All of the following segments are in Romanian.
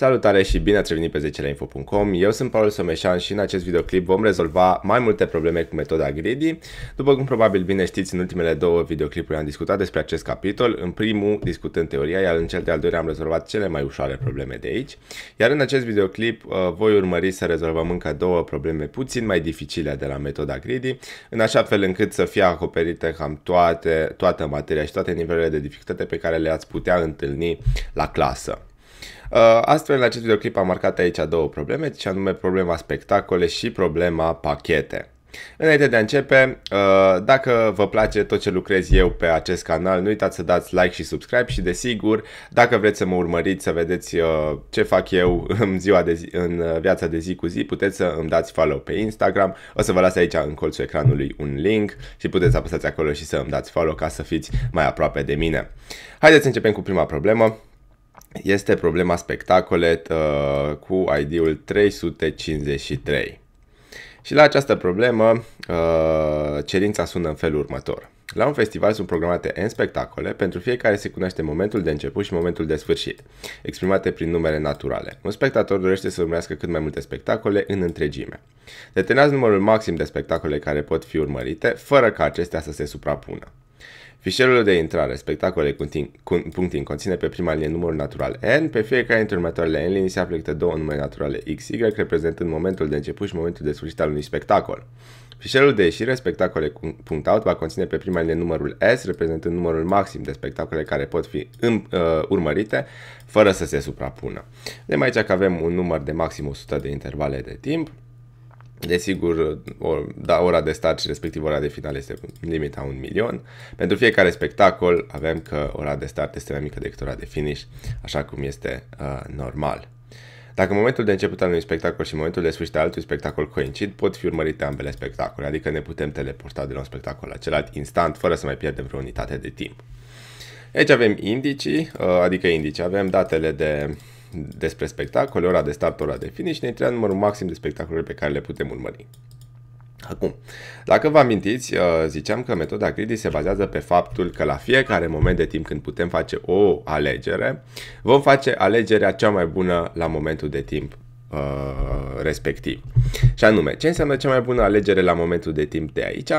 Salutare și bine ați revenit pe 10leinfo.com, eu sunt Paul Someșan și în acest videoclip vom rezolva mai multe probleme cu metoda greedy. După cum probabil bine știți, în ultimele două videoclipuri am discutat despre acest capitol, în primul discutând teoria, iar în cel de-al doilea am rezolvat cele mai ușoare probleme de aici, iar în acest videoclip uh, voi urmări să rezolvăm încă două probleme puțin mai dificile de la metoda greedy, în așa fel încât să fie acoperite cam toate, toată materia și toate nivelurile de dificultate pe care le-ați putea întâlni la clasă. Uh, astfel, acest videoclip am marcat aici două probleme, ce anume problema spectacole și problema pachete. Înainte de a începe, uh, dacă vă place tot ce lucrez eu pe acest canal, nu uitați să dați like și subscribe și desigur, dacă vreți să mă urmăriți, să vedeți uh, ce fac eu în, ziua de zi, în viața de zi cu zi, puteți să îmi dați follow pe Instagram, o să vă las aici în colțul ecranului un link și puteți apăsați acolo și să îmi dați follow ca să fiți mai aproape de mine. Haideți să începem cu prima problemă este problema spectacolet uh, cu ID-ul 353. Și la această problemă, uh, cerința sună în felul următor. La un festival sunt programate N spectacole, pentru fiecare se cunoaște momentul de început și momentul de sfârșit, exprimate prin numere naturale. Un spectator dorește să urmească cât mai multe spectacole în întregime. Determinați numărul maxim de spectacole care pot fi urmărite, fără ca acestea să se suprapună. Fișierul de intrare, spectacole cu, tin, cu puncting, conține pe prima linie numărul natural n, pe fiecare dintre următoarele n linii se aplică două numere naturale x, y, reprezentând momentul de început și momentul de sfârșit al unui spectacol. Fișierul de ieșire, spectacole cu out, va conține pe prima linie numărul S, reprezentând numărul maxim de spectacole care pot fi în, uh, urmărite, fără să se suprapună. Vedem aici că avem un număr de maxim 100 de intervale de timp, Desigur, o, da, ora de start și respectiv ora de final este limita un milion. Pentru fiecare spectacol avem că ora de start este mai mică decât ora de finish, așa cum este uh, normal. Dacă momentul de început al unui spectacol și momentul de sfârșit al altui spectacol coincid, pot fi urmărite ambele spectacole, adică ne putem teleporta de la un spectacol la celălalt instant, fără să mai pierdem vreo unitate de timp. Aici avem indicii, uh, adică indicii, avem datele de despre spectacole, ora de start, ora de finish, ne intrea numărul maxim de spectacole pe care le putem urmări. Acum, dacă vă amintiți, uh, ziceam că metoda greedy se bazează pe faptul că la fiecare moment de timp când putem face o alegere, vom face alegerea cea mai bună la momentul de timp uh, respectiv. Și anume, ce înseamnă cea mai bună alegere la momentul de timp de aici?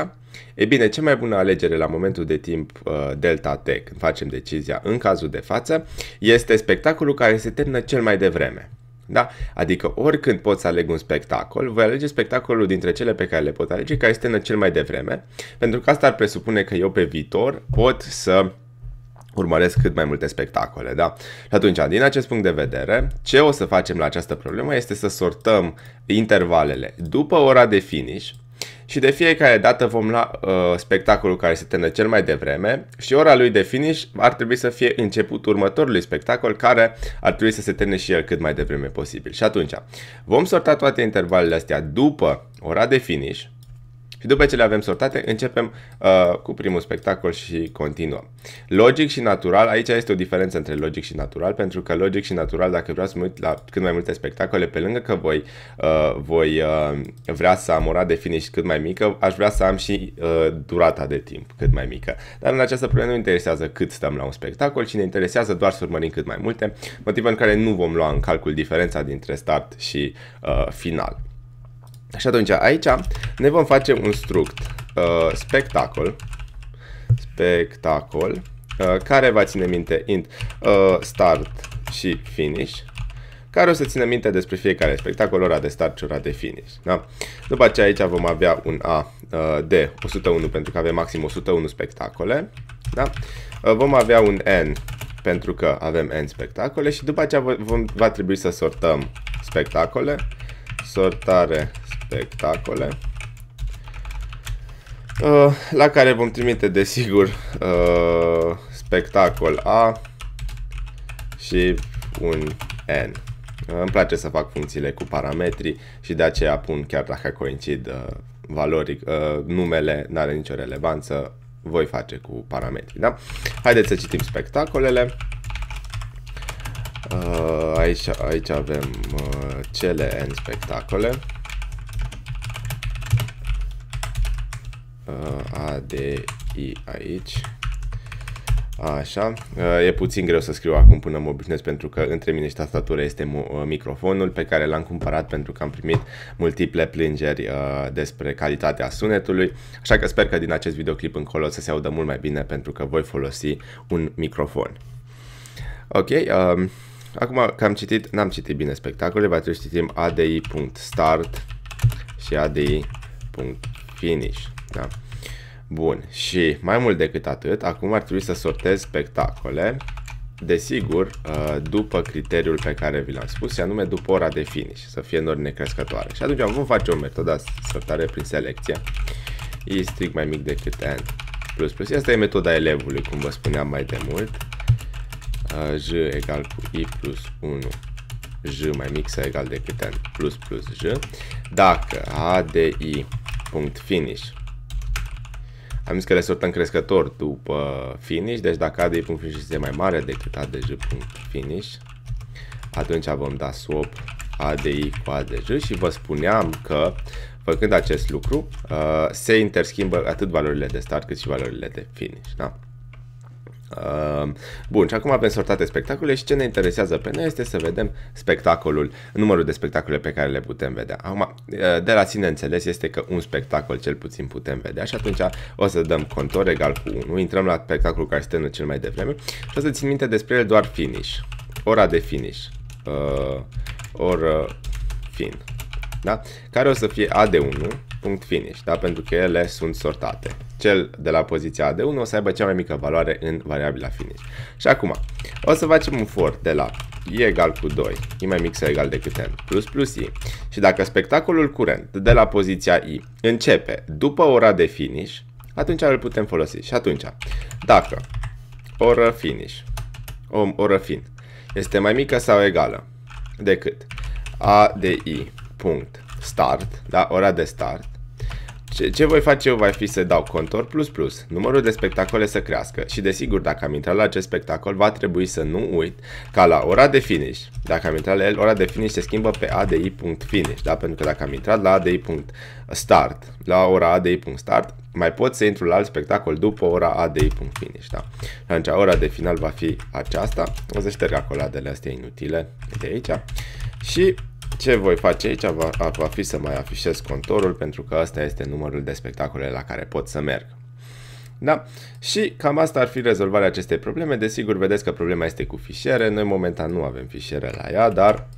E bine, cea mai bună alegere la momentul de timp uh, delta T, când facem decizia în cazul de față, este spectacolul care se termină cel mai devreme. Da? Adică oricând pot să aleg un spectacol, voi alege spectacolul dintre cele pe care le pot alege, care este în cel mai devreme, pentru că asta ar presupune că eu pe viitor pot să uh, urmăresc cât mai multe spectacole, da? Și atunci, din acest punct de vedere, ce o să facem la această problemă este să sortăm intervalele după ora de finish și de fiecare dată vom la uh, spectacolul care se termină cel mai devreme și ora lui de finish ar trebui să fie începutul următorului spectacol care ar trebui să se termine și el cât mai devreme posibil. Și atunci, vom sorta toate intervalele astea după ora de finish, și după ce le avem sortate, începem uh, cu primul spectacol și continuăm. Logic și natural, aici este o diferență între logic și natural, pentru că logic și natural, dacă vreau să mă uit la cât mai multe spectacole, pe lângă că voi, uh, voi uh, vrea să am ora de finish cât mai mică, aș vrea să am și uh, durata de timp cât mai mică. Dar în această problemă nu interesează cât stăm la un spectacol, ci ne interesează doar să urmărim cât mai multe, motiv în care nu vom lua în calcul diferența dintre start și uh, final. Și atunci, aici ne vom face un struct uh, spectacol, spectacol, uh, care va ține minte int uh, start și finish, care o să țină minte despre fiecare spectacol, ora de start și ora de finish. Da? După aceea aici vom avea un A uh, de 101 pentru că avem maxim 101 spectacole. Da? Uh, vom avea un N pentru că avem N spectacole și după aceea vom, va trebui să sortăm spectacole. Sortare spectacole uh, la care vom trimite desigur uh, spectacol A și un N. Îmi place să fac funcțiile cu parametri și de aceea pun chiar dacă coincid uh, valori, numele nu are nicio relevanță, voi face cu parametri. Da? Haideți să citim spectacolele. Aici, aici avem cele N spectacole. ADI aici. Așa, e puțin greu să scriu acum până mă obișnuiesc pentru că între mine și tastatura este microfonul pe care l-am cumpărat pentru că am primit multiple plângeri despre calitatea sunetului, așa că sper că din acest videoclip încolo să se audă mult mai bine pentru că voi folosi un microfon. Ok, um, acum că am citit, n-am citit bine spectacolele, va trebui să citim adi.start și adi.finish. Da? Bun, și mai mult decât atât, acum ar trebui să sortez spectacole, desigur, uh, după criteriul pe care vi l-am spus, și anume după ora de finish, să fie în ordine crescătoare. Și atunci vom face o metodă sortare prin selecție, e strict mai mic decât n plus plus. Asta e metoda elevului, cum vă spuneam mai de mult. Uh, j egal cu i plus 1 j mai mic sau egal decât n plus plus j. Dacă a de i punct finish am zis că le sortăm crescător după finish, deci dacă ad.finish este mai mare decât adj.finish, atunci vom da swap ADI cu ADJ și vă spuneam că făcând acest lucru uh, se interschimbă atât valorile de start cât și valorile de finish. Da? Bun, și acum avem sortate spectacole și ce ne interesează pe noi este să vedem spectacolul, numărul de spectacole pe care le putem vedea. Acum, de la sine înțeles este că un spectacol cel puțin putem vedea și atunci o să dăm contor egal cu 1, intrăm la spectacolul care în cel mai devreme și o să țin minte despre el doar finish, ora de finish, uh, oră fin da? care o să fie AD1, punct finish, da? pentru că ele sunt sortate. Cel de la poziția AD1 o să aibă cea mai mică valoare în variabila finish. Și acum, o să facem un for de la i egal cu 2, i mai mic sau egal decât n, plus plus i. Și dacă spectacolul curent de la poziția i începe după ora de finish, atunci îl putem folosi. Și atunci, dacă oră finish, om oră fin, este mai mică sau egală decât a de i punct start, da, ora de start. Ce, ce voi face eu va fi să dau contor plus plus, numărul de spectacole să crească și desigur dacă am intrat la acest spectacol va trebui să nu uit ca la ora de finish, dacă am intrat la el, ora de finish se schimbă pe adi.finish, da, pentru că dacă am intrat la adi.start, la ora adi.start, mai pot să intru la alt spectacol după ora adi.finish, da. Și atunci ora de final va fi aceasta, o să șterg acolo adele astea inutile de aici și ce voi face aici va, va fi să mai afișez contorul pentru că asta este numărul de spectacole la care pot să merg. Da? Și cam asta ar fi rezolvarea acestei probleme. Desigur, vedeți că problema este cu fișiere. Noi momentan nu avem fișiere la ea, dar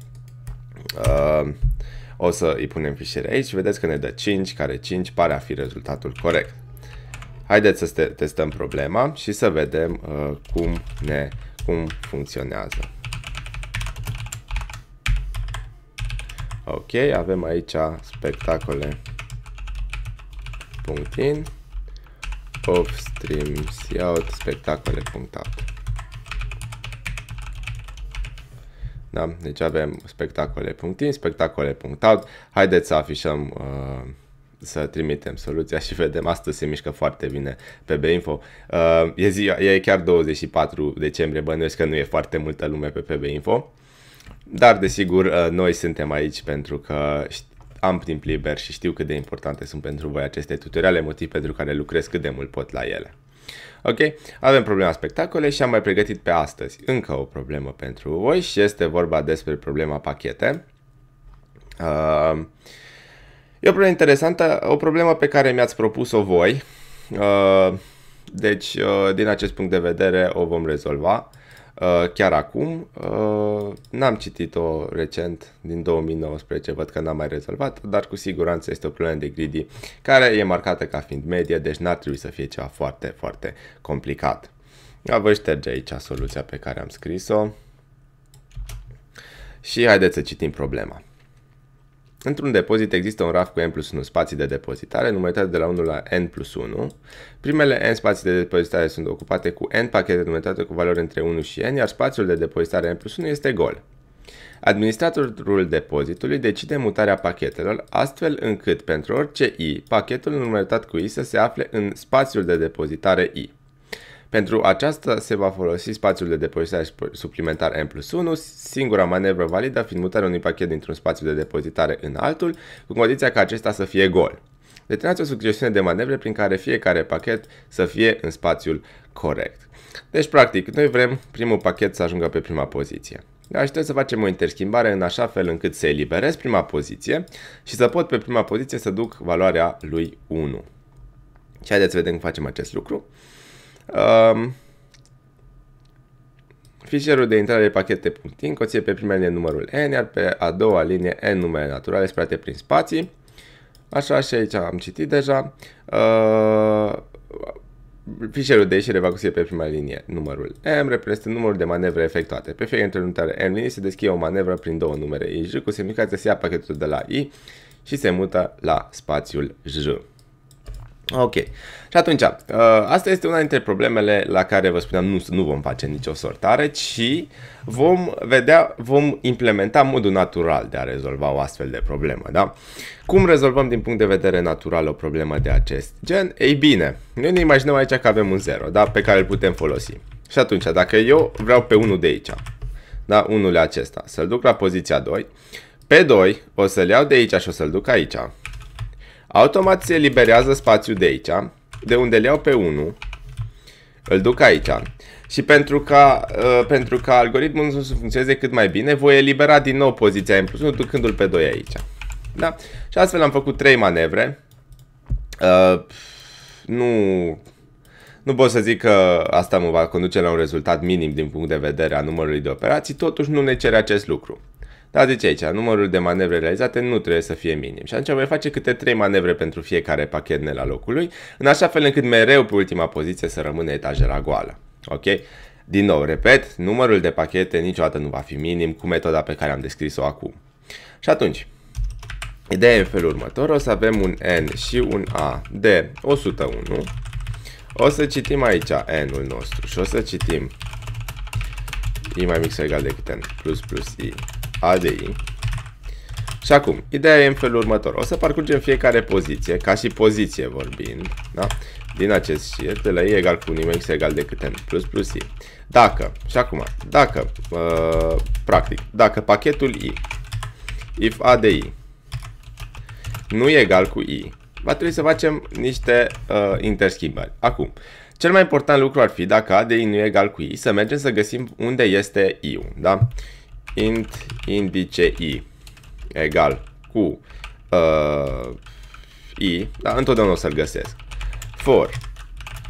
uh, o să îi punem fișiere aici. Vedeți că ne dă 5, care 5 pare a fi rezultatul corect. Haideți să testăm problema și să vedem uh, cum, ne, cum funcționează. Ok, avem aici spectacole .in off stream out spectacole .out Da? Deci avem spectacole.in, spectacole.out. Haideți să afișăm, uh, să trimitem soluția și vedem. Astăzi se mișcă foarte bine pe BeInfo. Uh, e, ziua, e chiar 24 decembrie, bănuiesc că nu e foarte multă lume pe PB Info. Dar, desigur, uh, noi suntem aici pentru că am timp liber și știu cât de importante sunt pentru voi aceste tutoriale, motiv pentru care lucrez cât de mult pot la ele. Ok, avem problema spectacole și am mai pregătit pe astăzi încă o problemă pentru voi și este vorba despre problema pachete. Uh, e o problemă interesantă, o problemă pe care mi-ați propus-o voi. Uh, deci, uh, din acest punct de vedere, o vom rezolva. Uh, chiar acum. Uh, n-am citit-o recent, din 2019, văd că n-am mai rezolvat, dar cu siguranță este o problemă de greedy care e marcată ca fiind medie, deci n-ar trebui să fie ceva foarte, foarte complicat. Vă șterge aici soluția pe care am scris-o și haideți să citim problema. Într-un depozit există un raft cu n plus 1 spații de depozitare, numărate de la 1 la n plus 1. Primele n spații de depozitare sunt ocupate cu n pachete numărate cu valori între 1 și n, iar spațiul de depozitare n plus 1 este gol. Administratorul depozitului decide mutarea pachetelor, astfel încât pentru orice i, pachetul numărat cu i să se afle în spațiul de depozitare i. Pentru aceasta se va folosi spațiul de depozitare suplimentar M plus 1, singura manevră validă fiind mutarea unui pachet dintr-un spațiu de depozitare în altul, cu condiția ca acesta să fie gol. Determinați o succesiune de manevre prin care fiecare pachet să fie în spațiul corect. Deci, practic, noi vrem primul pachet să ajungă pe prima poziție. Dar trebuie să facem o interschimbare în așa fel încât să eliberez prima poziție și să pot pe prima poziție să duc valoarea lui 1. Și haideți să vedem cum facem acest lucru. Um, fișierul de intrare de pachete punctin coție pe prima linie numărul N, iar pe a doua linie N numere naturale spre prin spații. Așa și aici am citit deja. Uh, fișierul de ieșire va cuție pe prima linie numărul M, reprezintă numărul de manevre efectuate. Pe fiecare dintre M linii se deschide o manevră prin două numere IJ, cu semnificația se ia pachetul de la I și se mută la spațiul J. Ok. Și atunci, uh, asta este una dintre problemele la care vă spuneam, nu, nu vom face nicio sortare, ci vom vedea, vom implementa modul natural de a rezolva o astfel de problemă, da? Cum rezolvăm din punct de vedere natural o problemă de acest gen? Ei bine, noi ne imaginăm aici că avem un 0, da? Pe care îl putem folosi. Și atunci, dacă eu vreau pe unul de aici, da? Unul acesta, să-l duc la poziția 2, pe 2 o să-l iau de aici și o să-l duc aici, Automat se eliberează spațiul de aici, de unde le iau pe 1, îl duc aici. Și pentru ca, uh, pentru ca algoritmul să funcționeze cât mai bine, voi elibera din nou poziția M plus 1 ducându-l pe 2 aici. Da? Și astfel am făcut 3 manevre. Uh, nu, nu pot să zic că asta mă va conduce la un rezultat minim din punct de vedere a numărului de operații, totuși nu ne cere acest lucru. Dar zice aici, numărul de manevre realizate nu trebuie să fie minim. Și atunci voi face câte 3 manevre pentru fiecare pachet la locului, în așa fel încât mereu pe ultima poziție să rămână etajera goală. Ok? Din nou, repet, numărul de pachete niciodată nu va fi minim cu metoda pe care am descris-o acum. Și atunci, ideea e în felul următor, o să avem un N și un A de 101, o să citim aici N-ul nostru și o să citim i mai mic sau egal decât N plus plus i ADI. Și acum, ideea e în felul următor. O să parcurgem fiecare poziție, ca și poziție vorbind, da? din acest șir, de la i egal cu nimeni, x egal decât n plus plus i. Dacă, și acum, dacă, uh, practic, dacă pachetul i, if ADI nu e egal cu i, va trebui să facem niște uh, interschimbări. Acum, cel mai important lucru ar fi, dacă ADI nu e egal cu i, să mergem să găsim unde este i-ul, da? int indice i egal cu uh, i, dar întotdeauna o să-l găsesc. For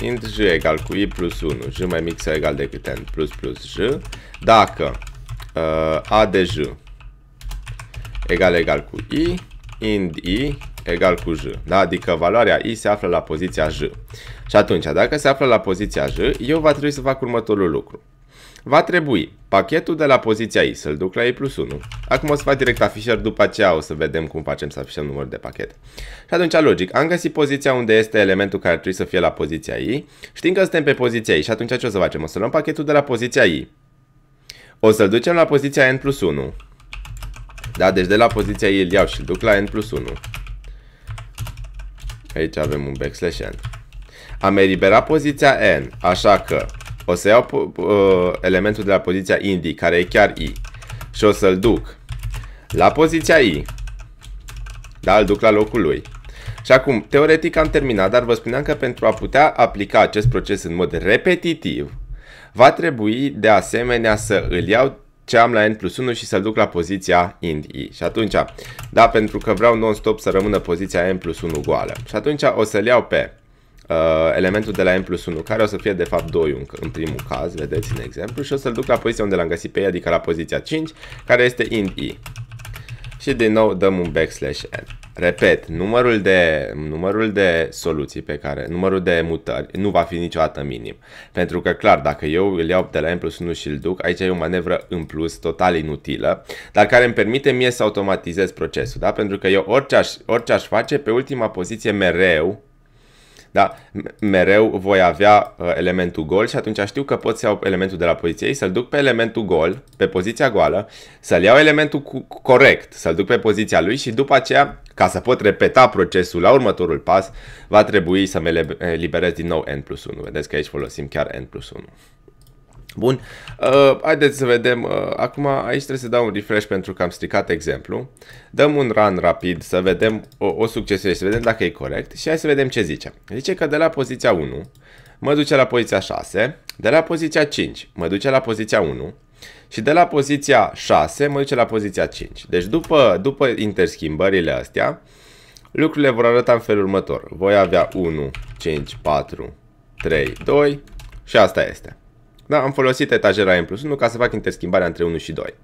int j egal cu i plus 1, j mai mic sau egal decât n plus plus j, dacă uh, a de j egal egal cu i, int i egal cu j, da? adică valoarea i se află la poziția j. Și atunci, dacă se află la poziția j, eu va trebui să fac următorul lucru. Va trebui pachetul de la poziția I, să-l duc la I plus 1. Acum o să fac direct afișer, după aceea o să vedem cum facem să afișăm numărul de pachet. Și atunci, logic, am găsit poziția unde este elementul care trebuie să fie la poziția I. Știm că suntem pe poziția I și atunci ce o să facem? O să luăm pachetul de la poziția I. O să-l ducem la poziția N plus 1. Da, deci de la poziția I îl iau și îl duc la N plus 1. Aici avem un backslash N. Am eliberat poziția N, așa că o să iau uh, elementul de la poziția Indy, care e chiar I. Și o să-l duc la poziția I. Da, îl duc la locul lui. Și acum, teoretic am terminat, dar vă spuneam că pentru a putea aplica acest proces în mod repetitiv, va trebui de asemenea să îl iau ce am la n plus 1 și să-l duc la poziția IND i. Și atunci, da, pentru că vreau non-stop să rămână poziția n plus 1 goală. Și atunci o să-l iau pe uh, elementul de la M plus 1, care o să fie de fapt 2 în, în primul caz, vedeți în exemplu, și o să-l duc la poziția unde l-am găsit pe ei, adică la poziția 5, care este int i. Și din nou dăm un backslash n. Repet, numărul de, numărul de soluții pe care, numărul de mutări nu va fi niciodată minim. Pentru că, clar, dacă eu îl iau de la M plus 1 și îl duc, aici e o manevră în plus total inutilă, dar care îmi permite mie să automatizez procesul, da? Pentru că eu orice aș, orice aș face, pe ultima poziție mereu da? mereu voi avea uh, elementul gol și atunci știu că pot să iau elementul de la poziție să-l duc pe elementul gol, pe poziția goală, să-l iau elementul cu- corect, să-l duc pe poziția lui și după aceea, ca să pot repeta procesul la următorul pas, va trebui să-mi eliberez din nou N plus 1. Vedeți că aici folosim chiar N plus 1. Bun, uh, haideți să vedem, uh, acum aici trebuie să dau un refresh pentru că am stricat exemplu. Dăm un run rapid să vedem o, o succesiune și să vedem dacă e corect și hai să vedem ce zice. Zice că de la poziția 1 mă duce la poziția 6, de la poziția 5 mă duce la poziția 1 și de la poziția 6 mă duce la poziția 5. Deci după, după interschimbările astea, lucrurile vor arăta în felul următor. Voi avea 1, 5, 4, 3, 2 și asta este. Da, am folosit etajera M plus 1 ca să fac interschimbarea între 1 și 2.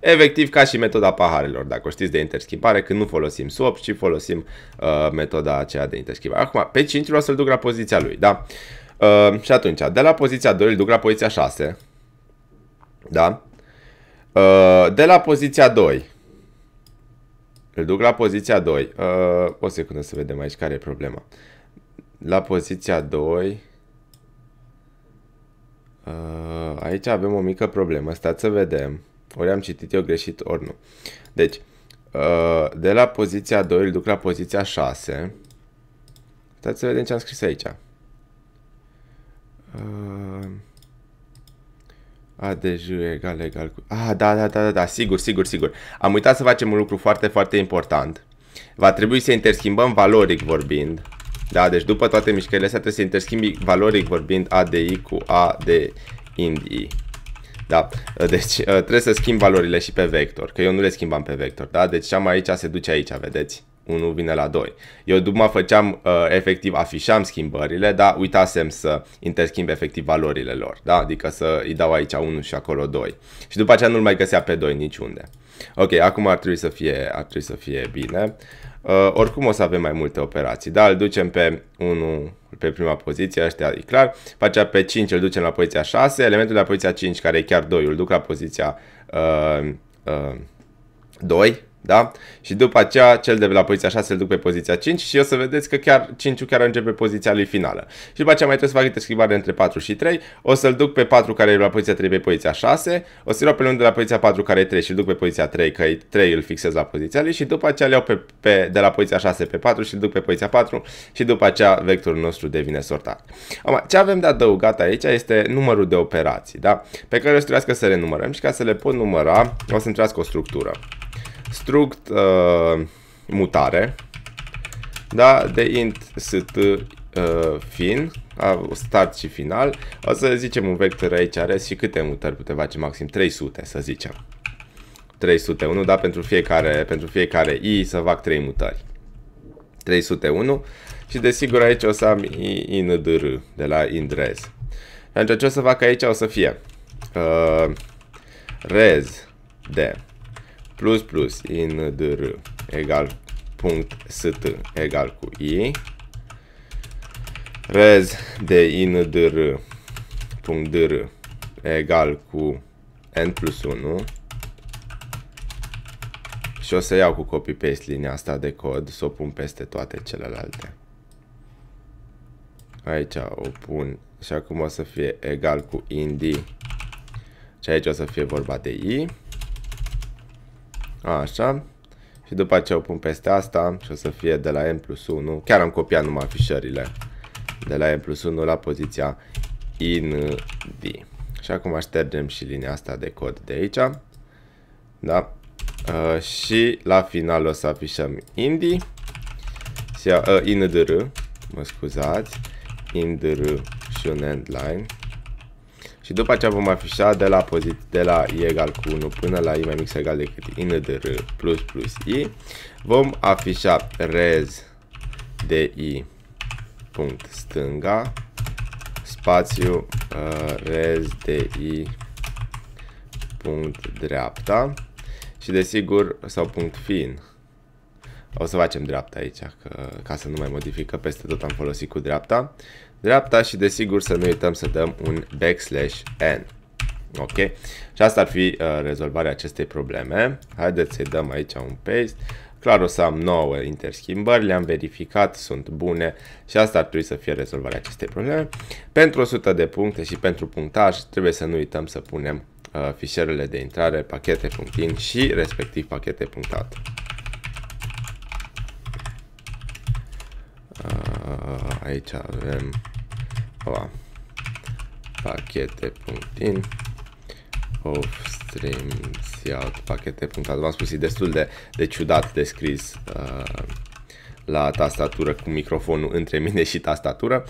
Efectiv ca și metoda paharelor, dacă o știți de interschimbare, când nu folosim swap, ci folosim uh, metoda aceea de interschimbare. Acum, pe 5 o să-l duc la poziția lui, da? Uh, și atunci, de la poziția 2 îl duc la poziția 6. Da? Uh, de la poziția 2 îl duc la poziția 2. Uh, o secundă să vedem aici care e problema. La poziția 2... Uh, aici avem o mică problemă, stați să vedem. Ori am citit eu greșit, ori nu. Deci, uh, de la poziția 2 îl duc la poziția 6. Stați să vedem ce am scris aici. Uh, ADJ egal egal cu... Ah, da, da, da, da, da, sigur, sigur, sigur. Am uitat să facem un lucru foarte, foarte important. Va trebui să interschimbăm valoric vorbind. Da, deci după toate mișcările astea trebuie să interschimbi valoric vorbind ADI cu A de INDI. Da, deci uh, trebuie să schimb valorile și pe vector, că eu nu le schimbam pe vector, da? Deci am aici se duce aici, vedeți? 1 vine la 2. Eu după făceam, uh, efectiv, afișam schimbările, dar uitasem să interschimb efectiv valorile lor, da? Adică să îi dau aici 1 și acolo 2. Și după aceea nu-l mai găsea pe 2 niciunde. Ok, acum ar trebui să fie, ar trebui să fie bine. Uh, oricum o să avem mai multe operații, da? Îl ducem pe 1 pe prima poziție, ăștia e clar. Facea pe 5 îl ducem la poziția 6, elementul de la poziția 5, care e chiar 2, îl duc la poziția uh, uh, 2, da? Și după aceea cel de la poziția 6 îl duc pe poziția 5 și o să vedeți că chiar 5 chiar începe poziția lui finală. Și după aceea mai trebuie să fac câte schimbare între 4 și 3, o să-l duc pe 4 care e la poziția 3 pe poziția 6, o să-l iau pe unul de la poziția 4 care e 3 și îl duc pe poziția 3, că 3 îl fixez la poziția lui și după aceea îl iau pe, pe, de la poziția 6 pe 4 și îl duc pe poziția 4 și după aceea vectorul nostru devine sortat. Acum, ce avem de adăugat aici este numărul de operații, da? Pe care o să trebuiască să le numărăm și ca să le pot număra o să-mi o structură struct uh, mutare da? de int st uh, fin, start și final. O să zicem un vector aici are și câte mutări putem face maxim 300 să zicem. 301, da? Pentru fiecare, pentru fiecare i să fac 3 mutări. 301 și desigur aici o să am indr de la indrez. Deci ce o să fac aici o să fie uh, rez de plus plus in dr egal punct st egal cu i rez de in dr punct dr egal cu n plus 1 și o să iau cu copy-paste linia asta de cod, să o pun peste toate celelalte. Aici o pun și acum o să fie egal cu indi și aici o să fie vorba de i. Așa. Și după aceea o pun peste asta și o să fie de la M plus 1. Chiar am copiat numai afișările. De la M plus 1 la poziția in D. Și acum ștergem și linia asta de cod de aici. Da? Uh, și la final o să afișăm indi și, uh, indr, mă scuzați, indr și un endline și după aceea vom afișa de la, pozit, de la i egal cu 1 până la i mai mic sau egal decât i R plus plus i. Vom afișa rez de i punct stânga spațiu uh, rez de i punct dreapta și desigur sau punct fin. O să facem dreapta aici, că, ca să nu mai modifică, peste tot am folosit cu dreapta dreapta și desigur să nu uităm să dăm un backslash n. Ok? Și asta ar fi uh, rezolvarea acestei probleme. Haideți să-i dăm aici un paste. Clar o să am 9 interschimbări, le-am verificat, sunt bune și asta ar trebui să fie rezolvarea acestei probleme. Pentru 100 de puncte și pentru punctaj trebuie să nu uităm să punem uh, fișierele de intrare, pachete punctin și respectiv pachete punctat. Uh, aici avem la pachete.in of stream out pachete.al v-am spus, e destul de, de ciudat de scris uh, la tastatură cu microfonul între mine și tastatură.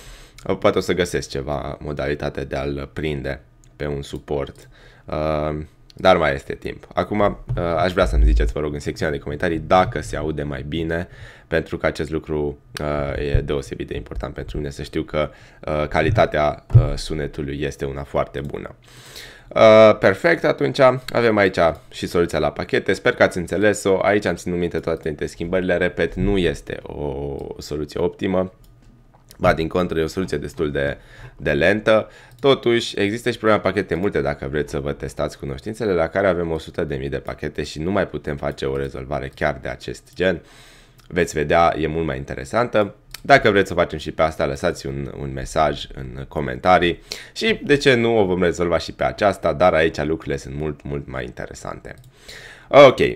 Uh, poate o să găsesc ceva modalitate de a-l prinde pe un suport. Uh, dar mai este timp. Acum uh, aș vrea să-mi ziceți, vă rog, în secțiunea de comentarii dacă se aude mai bine, pentru că acest lucru uh, e deosebit de important pentru mine să știu că uh, calitatea sunetului este una foarte bună. Uh, perfect, atunci avem aici și soluția la pachete, sper că ați înțeles-o, aici am ținut minte toate schimbările, repet, nu este o soluție optimă, Ba, din contră, e o soluție destul de, de lentă. Totuși, există și problema pachete multe dacă vreți să vă testați cunoștințele, la care avem 100.000 de pachete și nu mai putem face o rezolvare chiar de acest gen. Veți vedea, e mult mai interesantă. Dacă vreți să facem și pe asta, lăsați un, un mesaj în comentarii și de ce nu o vom rezolva și pe aceasta, dar aici lucrurile sunt mult, mult mai interesante. Ok, uh,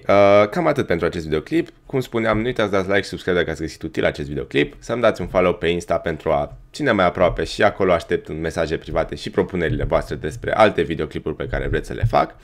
cam atât pentru acest videoclip. Cum spuneam, nu uitați să dați like și subscribe dacă ați găsit util acest videoclip, să-mi dați un follow pe Insta pentru a ține mai aproape și acolo aștept în mesaje private și propunerile voastre despre alte videoclipuri pe care vreți să le fac.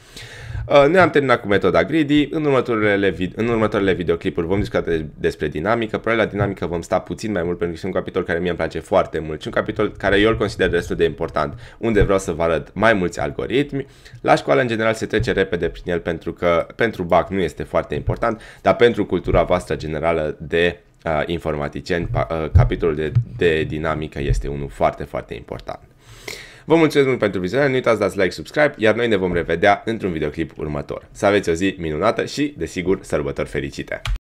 Uh, noi am terminat cu metoda greedy, în următoarele, vid- în următoarele videoclipuri vom discuta despre dinamică, probabil la dinamică vom sta puțin mai mult pentru că este un capitol care mie îmi place foarte mult și un capitol care eu îl consider destul de important, unde vreau să vă arăt mai mulți algoritmi. La școală în general se trece repede prin el pentru că pentru BAC nu este foarte important, dar pentru cultura cultura voastră generală de uh, informaticieni, uh, capitolul de, de dinamică este unul foarte, foarte important. Vă mulțumesc mult pentru vizionare, nu uitați să dați like, subscribe, iar noi ne vom revedea într-un videoclip următor. Să aveți o zi minunată și, desigur, sărbători fericite!